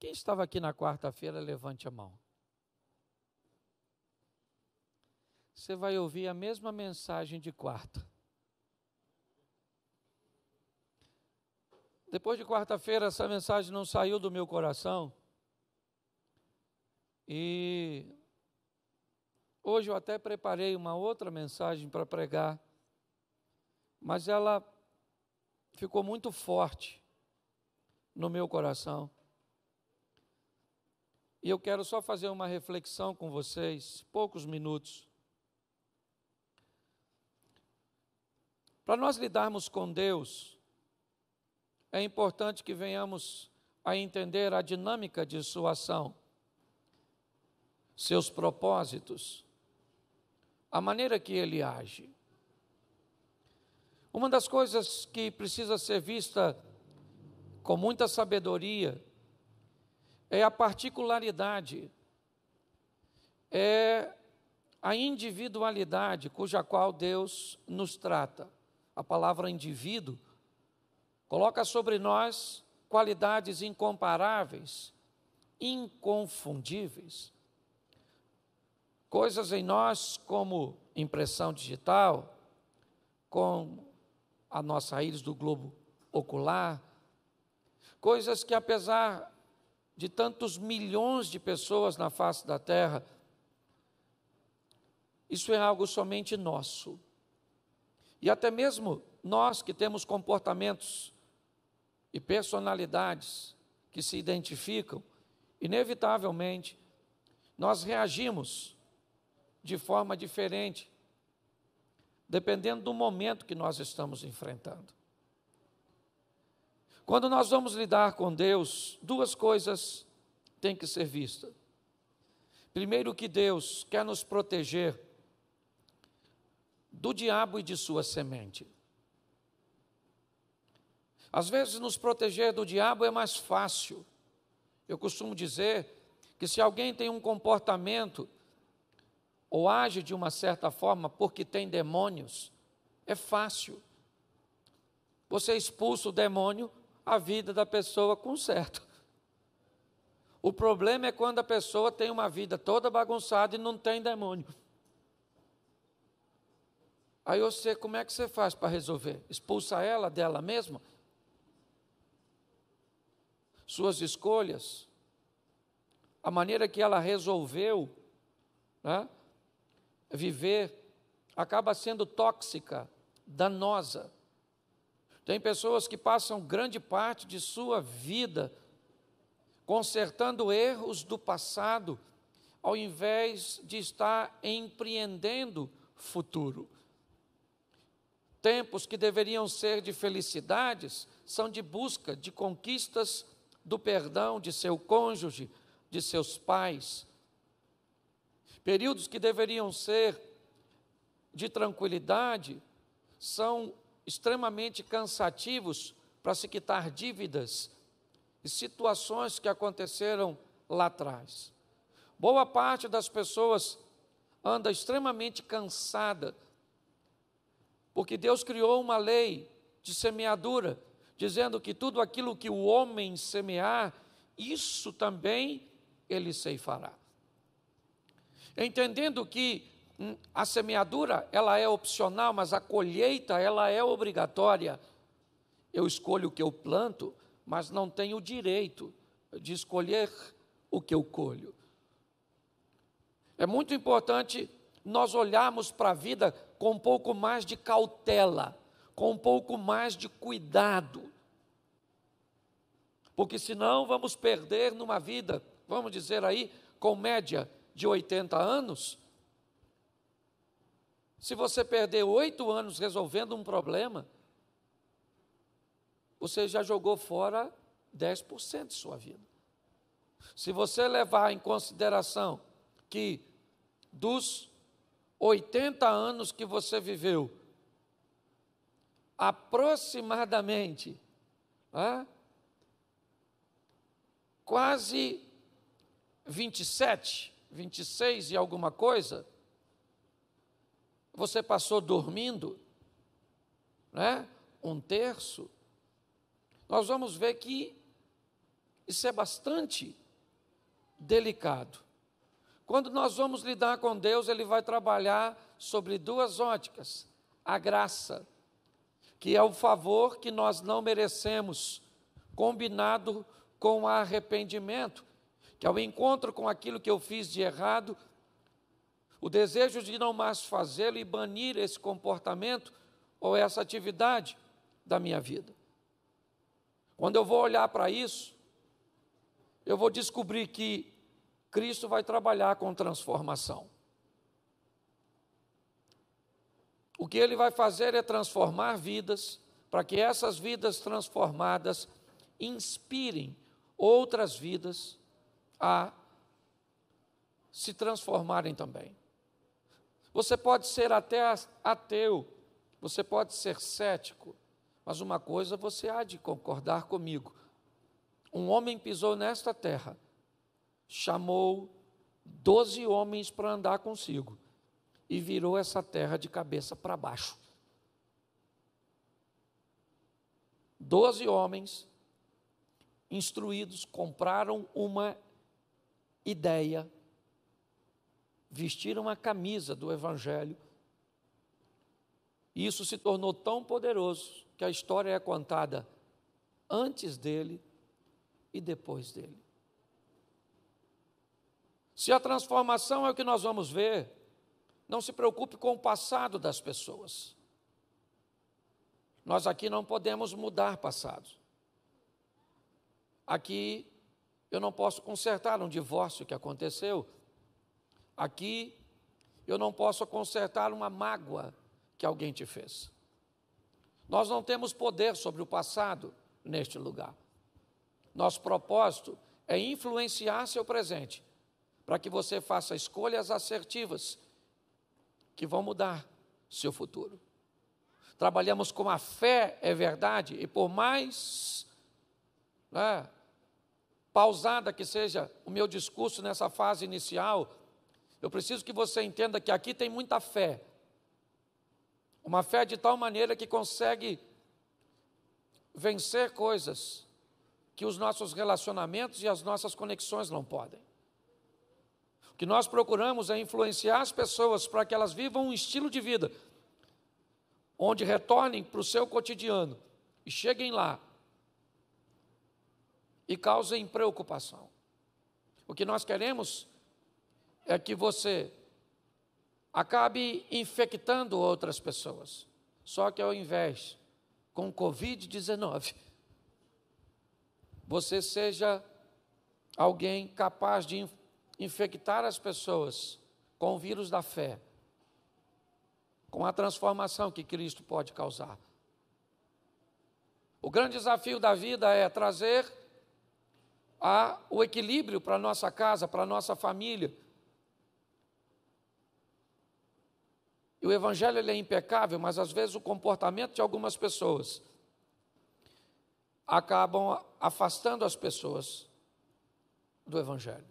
Quem estava aqui na quarta-feira, levante a mão. Você vai ouvir a mesma mensagem de quarta. Depois de quarta-feira, essa mensagem não saiu do meu coração. E hoje eu até preparei uma outra mensagem para pregar, mas ela ficou muito forte no meu coração. E eu quero só fazer uma reflexão com vocês, poucos minutos. Para nós lidarmos com Deus, é importante que venhamos a entender a dinâmica de sua ação, seus propósitos, a maneira que ele age. Uma das coisas que precisa ser vista com muita sabedoria é a particularidade, é a individualidade cuja qual Deus nos trata. A palavra indivíduo coloca sobre nós qualidades incomparáveis, inconfundíveis. Coisas em nós como impressão digital, com a nossa íris do globo ocular, coisas que apesar de tantos milhões de pessoas na face da terra, isso é algo somente nosso. E até mesmo nós que temos comportamentos e personalidades que se identificam, inevitavelmente nós reagimos de forma diferente, dependendo do momento que nós estamos enfrentando. Quando nós vamos lidar com Deus, duas coisas têm que ser vistas. Primeiro, que Deus quer nos proteger do diabo e de sua semente. Às vezes, nos proteger do diabo é mais fácil. Eu costumo dizer que se alguém tem um comportamento ou age de uma certa forma porque tem demônios, é fácil. Você expulsa o demônio a vida da pessoa com certo. O problema é quando a pessoa tem uma vida toda bagunçada e não tem demônio. Aí você, como é que você faz para resolver? Expulsa ela dela mesma? Suas escolhas, a maneira que ela resolveu né, viver, acaba sendo tóxica, danosa. Tem pessoas que passam grande parte de sua vida consertando erros do passado, ao invés de estar empreendendo futuro. Tempos que deveriam ser de felicidades são de busca de conquistas do perdão de seu cônjuge, de seus pais. Períodos que deveriam ser de tranquilidade são extremamente cansativos para se quitar dívidas e situações que aconteceram lá atrás. Boa parte das pessoas anda extremamente cansada, porque Deus criou uma lei de semeadura, dizendo que tudo aquilo que o homem semear, isso também ele ceifará. Entendendo que Hum, a semeadura, ela é opcional, mas a colheita, ela é obrigatória. Eu escolho o que eu planto, mas não tenho o direito de escolher o que eu colho. É muito importante nós olharmos para a vida com um pouco mais de cautela, com um pouco mais de cuidado. Porque senão vamos perder numa vida, vamos dizer aí, com média de 80 anos, se você perder oito anos resolvendo um problema, você já jogou fora 10% de sua vida. Se você levar em consideração que dos 80 anos que você viveu, aproximadamente, ah, quase 27, 26 e alguma coisa, você passou dormindo, né? Um terço. Nós vamos ver que isso é bastante delicado. Quando nós vamos lidar com Deus, Ele vai trabalhar sobre duas óticas: a graça, que é o favor que nós não merecemos, combinado com o arrependimento, que é o encontro com aquilo que eu fiz de errado o desejo de não mais fazê-lo e banir esse comportamento ou essa atividade da minha vida. Quando eu vou olhar para isso, eu vou descobrir que Cristo vai trabalhar com transformação. O que ele vai fazer é transformar vidas, para que essas vidas transformadas inspirem outras vidas a se transformarem também. Você pode ser até ateu, você pode ser cético, mas uma coisa você há de concordar comigo: um homem pisou nesta terra, chamou doze homens para andar consigo e virou essa terra de cabeça para baixo. Doze homens instruídos compraram uma ideia vestiram a camisa do Evangelho. E isso se tornou tão poderoso que a história é contada antes dele e depois dele. Se a transformação é o que nós vamos ver, não se preocupe com o passado das pessoas. Nós aqui não podemos mudar passados. Aqui eu não posso consertar um divórcio que aconteceu, Aqui eu não posso consertar uma mágoa que alguém te fez. Nós não temos poder sobre o passado neste lugar. Nosso propósito é influenciar seu presente, para que você faça escolhas assertivas que vão mudar seu futuro. Trabalhamos com a fé, é verdade, e por mais né, pausada que seja o meu discurso nessa fase inicial, eu preciso que você entenda que aqui tem muita fé. Uma fé de tal maneira que consegue vencer coisas que os nossos relacionamentos e as nossas conexões não podem. O que nós procuramos é influenciar as pessoas para que elas vivam um estilo de vida onde retornem para o seu cotidiano e cheguem lá e causem preocupação. O que nós queremos é que você acabe infectando outras pessoas. Só que ao invés, com Covid-19, você seja alguém capaz de infectar as pessoas com o vírus da fé, com a transformação que Cristo pode causar. O grande desafio da vida é trazer a, o equilíbrio para a nossa casa, para a nossa família, o Evangelho é impecável, mas às vezes o comportamento de algumas pessoas acabam afastando as pessoas do Evangelho.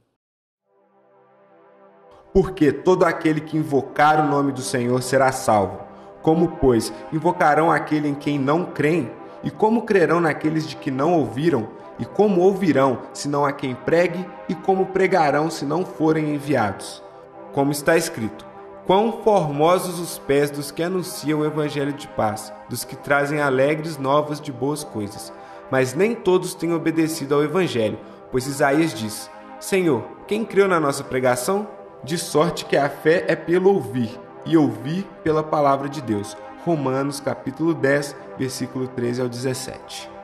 Porque todo aquele que invocar o nome do Senhor será salvo. Como, pois, invocarão aquele em quem não creem? E como crerão naqueles de que não ouviram? E como ouvirão, se não a quem pregue? E como pregarão, se não forem enviados? Como está escrito: Quão formosos os pés dos que anunciam o evangelho de paz, dos que trazem alegres novas de boas coisas. Mas nem todos têm obedecido ao evangelho, pois Isaías diz: Senhor, quem creu na nossa pregação? De sorte que a fé é pelo ouvir, e ouvir pela palavra de Deus. Romanos capítulo 10, versículo 13 ao 17.